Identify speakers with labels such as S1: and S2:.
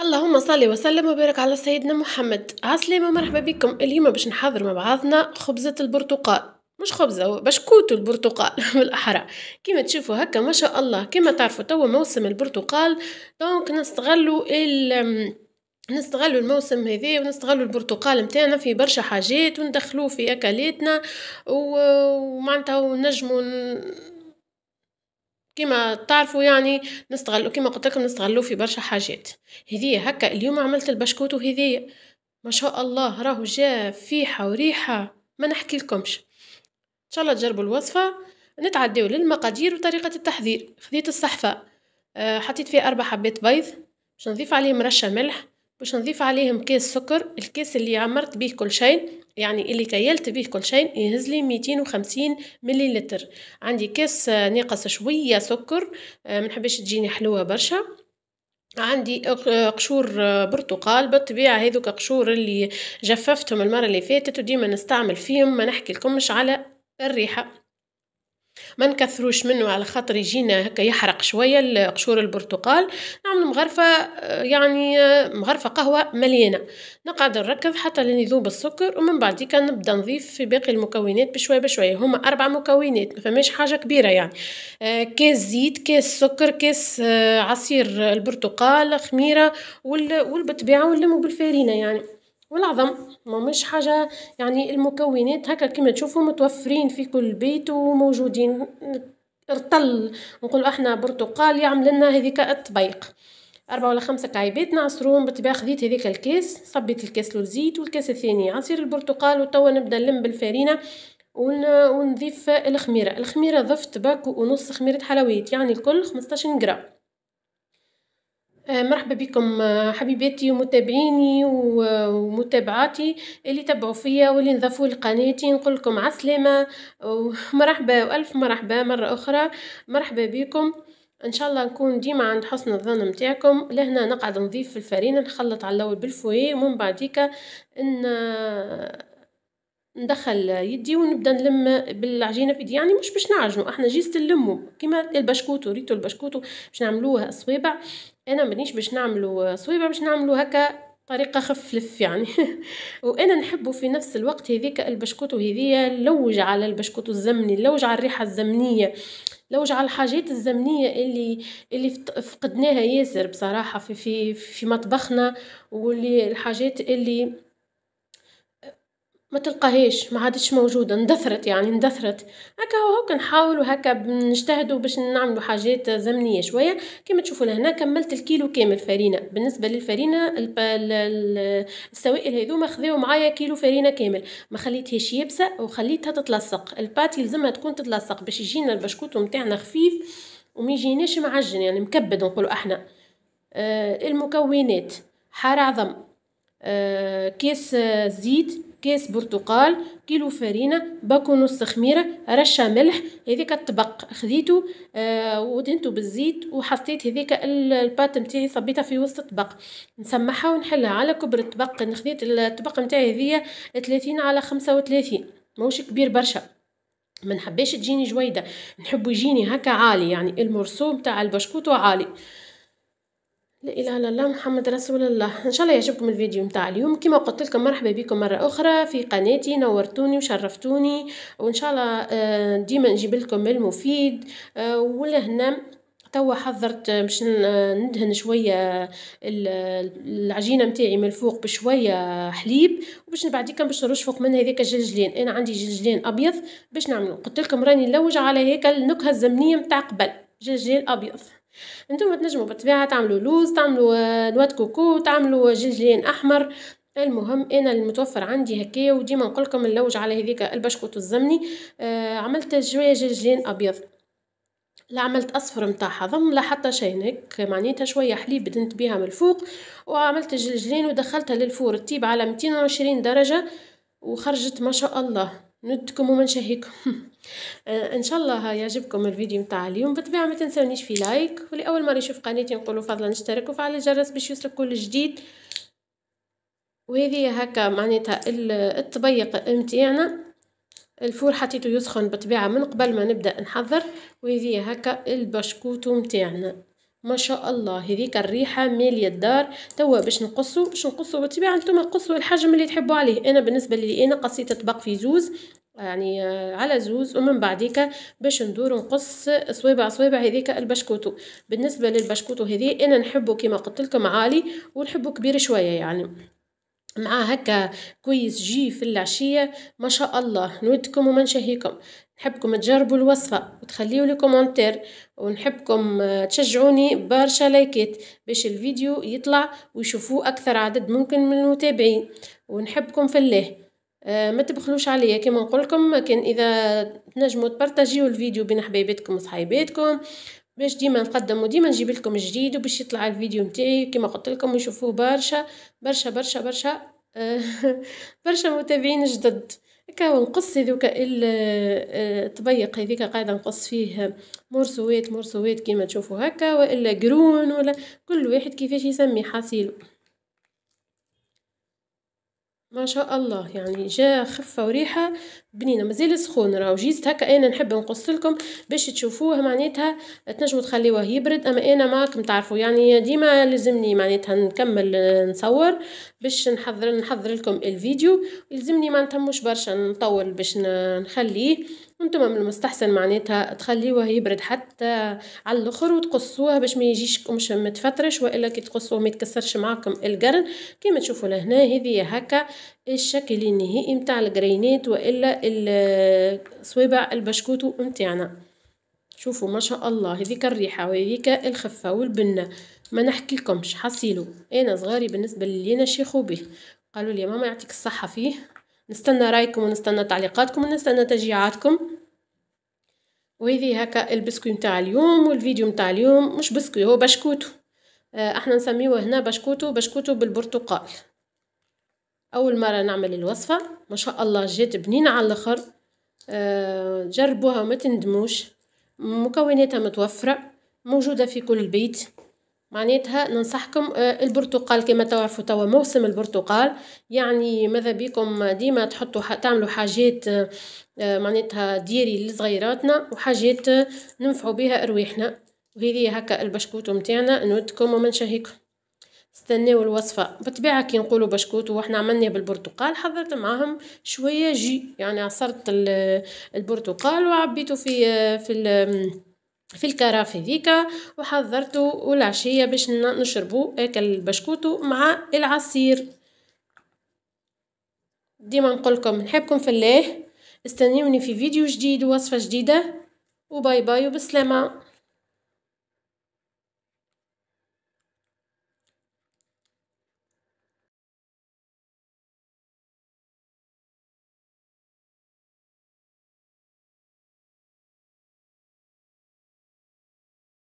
S1: اللهم صل وسلم وبارك على سيدنا محمد عسلامة مرحبا بكم اليوم باش نحضر مع بعضنا خبزة البرتقال مش خبزة بشكوت البرتقال بالأحرى كما تشوفوا هكا ما شاء الله كما تعرفوا توا موسم البرتقال دونك نستغلوا ال نستغلوا الموسم هذا ونستغلوا البرتقال متاعنا في برشا حاجات وندخلوه في اكلاتنا ومعناتها ونجموا كما تعرفوا يعني نستغل كما قلت لكم نستغلوه في برشا حاجات هذه هكا اليوم عملت البشكوت وهذيا ما شاء الله راهو جا فيحه وريحه ما نحكي لكمش ان شاء الله تجربوا الوصفه نتعداو للمقادير وطريقه التحضير خديت الصحفه آه، حطيت فيها اربع حبات بيض باش نضيف عليهم رشه ملح باش نضيف عليهم كيس سكر الكيس اللي عمرت به كل شيء يعني اللي كيلت به كل شيء يهز لي 250 مليلتر عندي كيس آه، ناقص شويه سكر آه، ما نحبش تجيني حلوه برشا عندي آه، قشور برتقال بالطبيعة هذوك قشور اللي جففتهم المرة اللي فاتت وديما نستعمل فيهم ما نحكي لكمش على الريحة ما نكثروش منه على خاطر يجينا هكا يحرق شويه قشور البرتقال نعمل مغرفه آه، يعني آه، مغرفه قهوه مليانه نقعد نركض حتى لين يذوب السكر ومن بعد كان نبدا نضيف في باقي المكونات بشويه بشويه هما اربع مكونات ما فماش حاجه كبيره يعني آه، كاس زيت كاس سكر كاس عصير البرتقال خميره وال... والبتباع ونلمو بالفارينه يعني والعظم ما مش حاجه يعني المكونات هكا كما تشوفوا متوفرين في كل بيت وموجودين رطل نقول احنا برتقال يعمل لنا هذيك الطبيق أربعة ولا خمسة كعيبات نعصرهم بالطبيعة خديت هذيك الكاس صبيت الكاس للزيت والكاس الثاني عصير البرتقال وتوا نبدا نلم بالفرينة ونضيف الخميرة الخميرة ضفت باكو ونص خميرة حلويات يعني الكل خمسطاشر جرام آه، مرحبا بكم آه، حبيباتي ومتابعيني ومتابعاتي اللي تبعوا فيا واللي نضافوا لقناتي نقول لكم عسلمة ومرحبا والف مرحبا مره اخرى مرحبا بكم ان شاء الله نكون ديما عند حسن الظن نتاعكم لهنا نقعد نضيف في الفرينه نخلط على الاول بالفويه ومن بعديك ان ندخل يدي ونبدا نلم بالعجينه في يدي يعني مش باش نعجنوا احنا جيست نلمو كيما البشكوتو ريتو البشكوتو باش نعملوه صويبع انا مانيش باش نعملو صويبه باش نعملو هكا طريقه خفلف يعني وانا نحبه في نفس الوقت هذيك البشكوتو وهذيا لوج على البشكوتو الزمني لوج على الريحه الزمنيه لوج على الحاجات الزمنيه اللي اللي فقدناها ياسر بصراحه في في في مطبخنا واللي الحاجات اللي ما تلقاهيش ما عادش موجوده اندثرت يعني اندثرت هكا هو كنحاول وهكا بنجتهدوا باش نعملوا حاجات زمنيه شويه كما تشوفوا لهنا كملت الكيلو كامل فرينه بالنسبه للفرينه السوائل هذوما خذاو معايا كيلو فرينه كامل ما خليتهاش يابسه وخليتها تتلصق البات يلزمها تكون تتلصق باش يجينا البشكوت نتاعنا خفيف وما يجيناش معجن يعني مكبد نقولوا احنا آه المكونات حار عظم آه كاس آه، زيت كاس برتقال كيلو فرينه باكو نص خميره رشه ملح هذيك الطبق خذيته آه ودهنته بالزيت وحطيت هذيك البات نتاعي صبيتها في وسط الطبق نسمعها ونحلها على كبر الطبق خذيت الطبق نتاعي هذيا 30 على 35 ماهوش كبير برشا ما نحبش تجيني جويده نحب يجيني هكا عالي يعني المرسوم تاع البشكوت عالي لا اله الا الله محمد رسول الله ان شاء الله يعجبكم الفيديو نتاع اليوم كما قلت لكم مرحبا بكم مره اخرى في قناتي نورتوني وشرفتوني وان شاء الله آه، ديما نجيب لكم المفيد آه، ولهنا توا حضرت آه، باش ندهن شويه العجينه نتاعي من الفوق بشويه حليب وباش بعديكا باش نرش فوق من هذيك الجلجلين انا عندي جلجلان ابيض باش نعملو قلت لكم راني نلوج على هيك النكهه الزمنيه نتاع قبل جلجلان ابيض انتم تنجموا بالطبيعه تعملوا لوز تعملوا آه، نواه كوكو تعملوا جنجلين احمر المهم انا المتوفر عندي هكايا وديما نقولكم نلوج على هذيك البشكوت الزمني آه عملت شويه جنجلين ابيض لا عملت اصفر نتاع ضم لا حتى شيء هيك معناتها شويه حليب بدنت بيها من الفوق وعملت الجلجلين ودخلتها للفور تطيب على 220 درجه وخرجت ما شاء الله ندكم وما نشهيكم ان شاء الله يعجبكم الفيديو نتاع اليوم بالطبيعه ما تنسونيش في لايك اول مره يشوف قناتي نقولوا فضلا اشتركوا وفعل الجرس باش يوصلك كل جديد وهذه هكا معناتها التبيق نتاعنا الفول حطيته يسخن بالطبيعه من قبل ما نبدا نحضر وهذه هكا البشكوتو نتاعنا ما شاء الله هذيك الريحه ماليه الدار توا باش نقصو باش نقصو بالطبيعه نتوما قصوا الحجم اللي تحبوا عليه انا بالنسبه لي انا قصيت طبق في زوز يعني آه، على زوز ومن بعديك باش ندور نقص صويبع صويبع هذيك البشكوتو بالنسبه للبشكوتو هذي انا نحبه كما قلت لكم عالي ونحبه كبير شويه يعني مع هكا كويس جي في العشية ما شاء الله نودكم وما نشهيكم نحبكم تجربوا الوصفة وتخليوا لي كومنتر ونحبكم آه، تشجعوني برشا لايكات باش الفيديو يطلع ويشوفوه أكثر عدد ممكن من المتابعين ونحبكم في الله آه، ما تبخلوش عليا كما نقولكم كان اذا تنجموا تبرتجيوا الفيديو بين حبايباتكم وصحيباتكم باش ديما نقدم وديما نجيب لكم جديد وباش يطلع الفيديو نتاعي كما قلت لكم نشوفوه برشا برشا برشا برشا برشا متابعين جدد هكا ونقص هذوك الطبيق آه، هذيك قاعده نقص فيه مرسوات مرسوات كيما تشوفوا هكا والا قرون ولا كل واحد كيفاش يسمي حصيله ما شاء الله يعني جا خفه وريحه بنينه مازال سخون راهو جيست هكا انا نحب نقص لكم باش تشوفوه معناتها تنجموا تخليوه يبرد اما انا ماكم تعرفوا يعني ديما لازمني معناتها نكمل نصور باش نحضر نحضر لكم الفيديو يلزمني ما نتموش برشا نطول باش نخليه انتم من المستحسن معناتها تخليوه يبرد حتى على الاخر وتقصوه باش ما يجيشكمش متفترش والا كي تقصوه ما يتكسرش معاكم القرن كيما تشوفوا لهنا هذه هكا الشكل النهائي متاع الجرينات والا صوابع البشكوتو متاعنا شوفوا ما شاء الله هذيك الريحه وهذيك الخفه والبنه ما نحكي لكمش حصيلو انا صغاري بالنسبه لي انا شيخو به قالوا لي ماما يعطيك الصحه فيه نستنى رايكم ونستنى تعليقاتكم ونستنى تشجيعاتكم وهذه هكا البسكوي متاع اليوم والفيديو متاع اليوم مش بسكوي هو بشكوتو آه، احنا نسميوه هنا بشكوتو بشكوتو بالبرتقال اول مره نعمل الوصفه ما شاء الله جات بنينه على الاخر آه، جربوها ما تندموش مكوناتها متوفره موجوده في كل بيت معناتها ننصحكم آه، البرتقال كما تعرفوا توا موسم البرتقال يعني ماذا بيكم ديما تحطوا تعملوا حاجات آه، معناتها ديري لصغيراتنا وحاجات ننفعوا بها ارواحنا وهذه هكا البشكوتو متاعنا نودكم ومنشاهيكم استناو الوصفه بالطبيعه كي نقولوا بشكوت وحنا عملنا بالبرتقال حضرت معاهم شويه جي يعني عصرت البرتقال وعبيته في في في الكرافي ذيكا وحضرته والعشيه باش نشربو اكل البشكوتو مع العصير ديما نقولكم نحبكم في الله استنوني في فيديو جديد ووصفه جديده وباي باي وبسلامه